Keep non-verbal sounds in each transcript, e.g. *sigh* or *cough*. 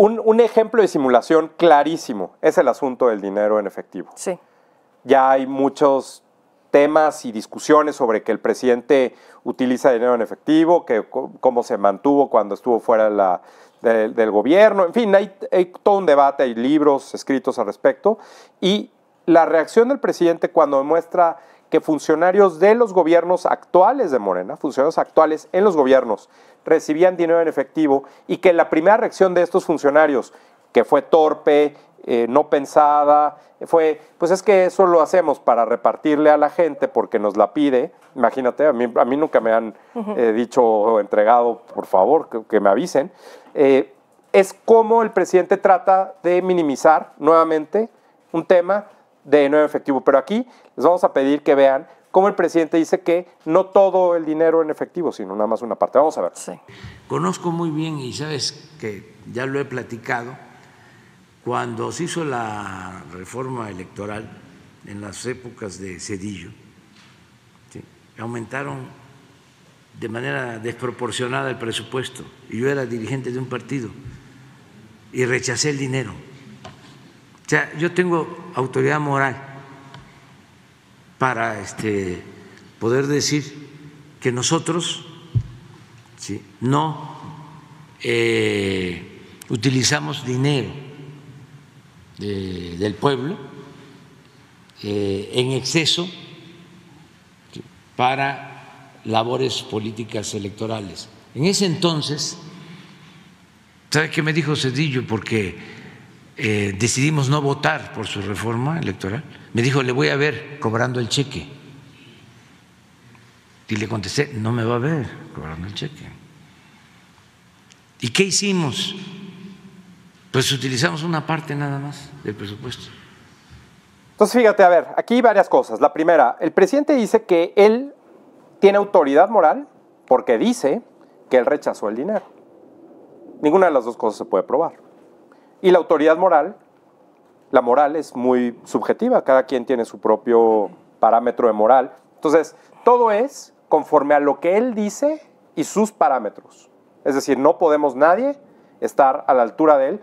un, ejemplo de simulación clarísimo es el asunto del dinero en efectivo. Sí. Ya hay muchos temas y discusiones sobre que el presidente utiliza dinero en efectivo, que cómo se mantuvo cuando estuvo fuera la, del gobierno. En fin, hay, todo un debate, hay libros escritos al respecto. Y la reacción del presidente cuando muestra que funcionarios de los gobiernos actuales de Morena, funcionarios actuales en los gobiernos, recibían dinero en efectivo y que la primera reacción de estos funcionarios, que fue torpe, eh, no pensada, fue, pues es que eso lo hacemos para repartirle a la gente porque nos la pide. Imagínate, a mí, nunca me han eh, dicho o entregado, por favor, que, me avisen. Eh, es como el presidente trata de minimizar nuevamente un tema de dinero efectivo. Pero aquí les vamos a pedir que vean cómo el presidente dice que no todo el dinero en efectivo, sino nada más una parte. Vamos a ver. Conozco muy bien y sabes que ya lo he platicado, cuando se hizo la reforma electoral en las épocas de Cedillo, aumentaron de manera desproporcionada el presupuesto y yo era dirigente de un partido y rechacé el dinero o sea, yo tengo autoridad moral para este, poder decir que nosotros no eh, utilizamos dinero del pueblo eh, en exceso para labores políticas electorales. En ese entonces, sabes qué me dijo Cedillo? Porque eh, decidimos no votar por su reforma electoral, me dijo, le voy a ver cobrando el cheque. Y le contesté, no me va a ver cobrando el cheque. ¿Y qué hicimos? Pues utilizamos una parte nada más del presupuesto. Entonces, fíjate, a ver, aquí varias cosas. La primera, el presidente dice que él tiene autoridad moral porque dice que él rechazó el dinero. Ninguna de las dos cosas se puede probar. Y la autoridad moral, la moral es muy subjetiva, cada quien tiene su propio parámetro de moral. Entonces, todo es conforme a lo que él dice y sus parámetros. Es decir, no podemos nadie estar a la altura de él,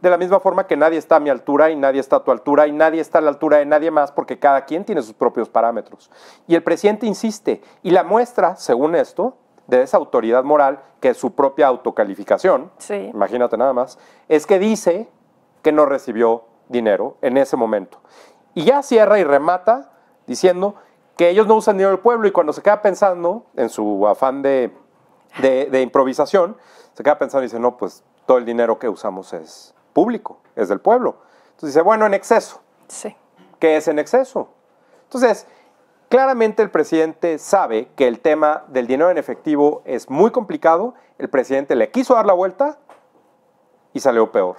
de la misma forma que nadie está a mi altura y nadie está a tu altura y nadie está a la altura de nadie más porque cada quien tiene sus propios parámetros. Y el presidente insiste, y la muestra, según esto, de esa autoridad moral, que es su propia autocalificación, imagínate nada más, es que dice que no recibió dinero en ese momento. Y ya cierra y remata diciendo que ellos no usan dinero del pueblo y cuando se queda pensando en su afán de, improvisación, se queda pensando y dice, no, pues todo el dinero que usamos es público, es del pueblo. Entonces dice, bueno, en exceso. Sí. ¿Qué es en exceso? Entonces, Claramente el presidente sabe que el tema del dinero en efectivo es muy complicado, el presidente le quiso dar la vuelta y salió peor.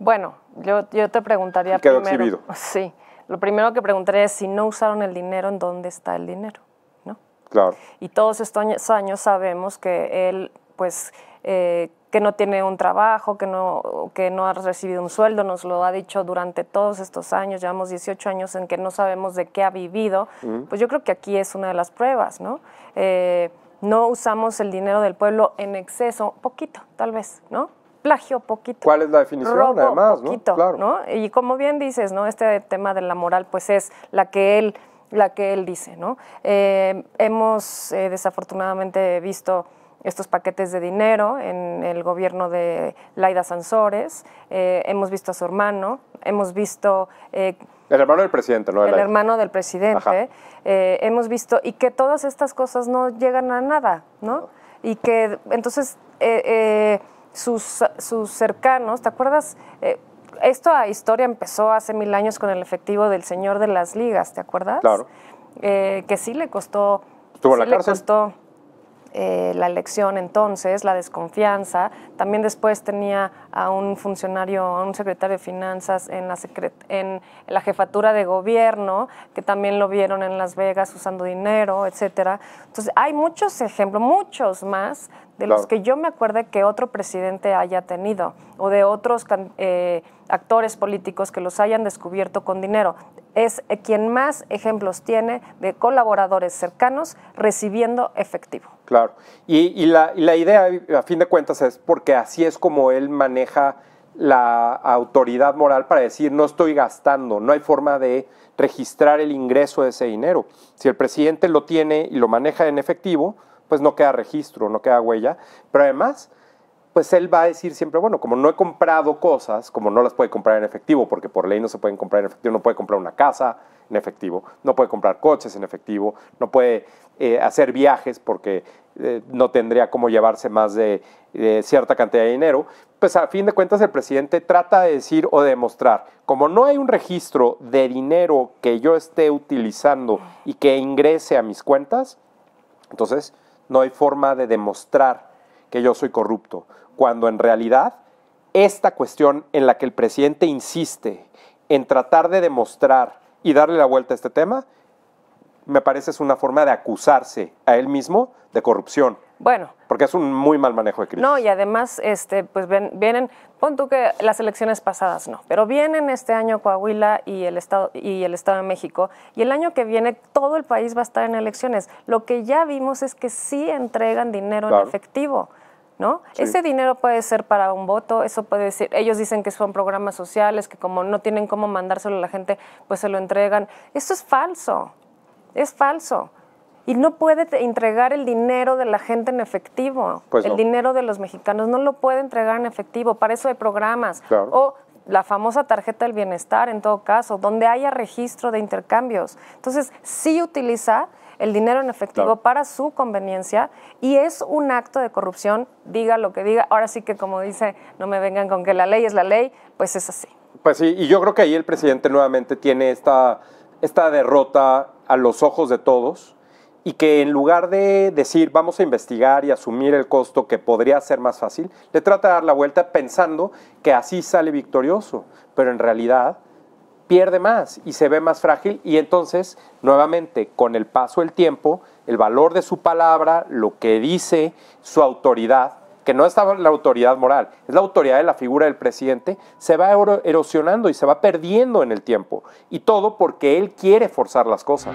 Bueno, yo, te preguntaría quedó primero. Exhibido. *laughs* Sí, lo primero que preguntaría es si no usaron el dinero, ¿en dónde está el dinero? ¿No? Claro. Y todos estos años sabemos que él, pues, eh, que no tiene un trabajo, que no, que no ha recibido un sueldo, nos lo ha dicho durante todos estos años, llevamos 18 años en que no sabemos de qué ha vivido, pues yo creo que aquí es una de las pruebas, ¿no? Eh, no usamos el dinero del pueblo en exceso, poquito, tal vez, ¿no? Plagio, poquito. ¿Cuál es la definición, además, poquito, Claro. Y como bien dices, ¿no? Este tema de la moral, pues es la que él, la que él dice, ¿no? Eh, hemos eh, desafortunadamente visto estos paquetes de dinero en el gobierno de Laida Sansores, eh, hemos visto a su hermano, hemos visto... Eh, el hermano del presidente, ¿no? El, el hermano del presidente. Eh, hemos visto, y que todas estas cosas no llegan a nada, ¿no? Y que entonces sus, sus, cercanos, ¿te acuerdas? Esto a historia empezó hace mil años con el efectivo del señor de las ligas, ¿te acuerdas? Claro. que sí le costó... Estuvo la cárcel. Le costó, eh, la elección entonces, la desconfianza. También después tenía a un funcionario, a un secretario de finanzas en la, en la jefatura de gobierno, que también lo vieron en Las Vegas usando dinero, etcétera. Entonces hay muchos ejemplos, muchos más de los que yo me acuerde que otro presidente haya tenido o de otros eh, actores políticos que los hayan descubierto con dinero es quien más ejemplos tiene de colaboradores cercanos recibiendo efectivo. Claro, y, la idea, a fin de cuentas, es porque así es como él maneja la autoridad moral para decir no estoy gastando, no hay forma de registrar el ingreso de ese dinero. Si el presidente lo tiene y lo maneja en efectivo, pues no queda registro, no queda huella, pero además pues él va a decir siempre, bueno, como no he comprado cosas, como no las puede comprar en efectivo, porque por ley no se pueden comprar en efectivo, no puede comprar una casa en efectivo, no puede comprar coches en efectivo, no puede eh, hacer viajes porque eh, no tendría cómo llevarse más de, de cierta cantidad de dinero, pues a fin de cuentas el presidente trata de decir o de demostrar, como no hay un registro de dinero que yo esté utilizando y que ingrese a mis cuentas, entonces no hay forma de demostrar que yo soy corrupto cuando en realidad esta cuestión en la que el presidente insiste en tratar de demostrar y darle la vuelta a este tema, me parece es una forma de acusarse a él mismo de corrupción. Bueno. Porque es un muy mal manejo de crisis. No, y además, este, pues ven, vienen, pon tú que las elecciones pasadas no, pero vienen este año Coahuila y el, Estado, y el Estado de México, y el año que viene todo el país va a estar en elecciones. Lo que ya vimos es que sí entregan dinero en efectivo. ¿no? Ese dinero puede ser para un voto, eso puede ser, ellos dicen que son programas sociales, que como no tienen cómo mandárselo a la gente, pues se lo entregan. Eso es falso, es falso. Y no puede entregar el dinero de la gente en efectivo. Pues el dinero de los mexicanos no lo puede entregar en efectivo. Para eso hay programas la famosa tarjeta del bienestar en todo caso, donde haya registro de intercambios. Entonces, si utiliza el dinero en efectivo para su conveniencia y es un acto de corrupción, diga lo que diga. Ahora sí que como dice, no me vengan con que la ley es la ley, pues es así. Pues sí, y yo creo que ahí el presidente nuevamente tiene esta, esta derrota a los ojos de todos, y que en lugar de decir vamos a investigar y asumir el costo que podría ser más fácil, le trata de dar la vuelta pensando que así sale victorioso, pero en realidad pierde más y se ve más frágil y entonces nuevamente con el paso del tiempo, el valor de su palabra, lo que dice, su autoridad, que no es la autoridad moral, es la autoridad de la figura del presidente, se va erosionando y se va perdiendo en el tiempo y todo porque él quiere forzar las cosas.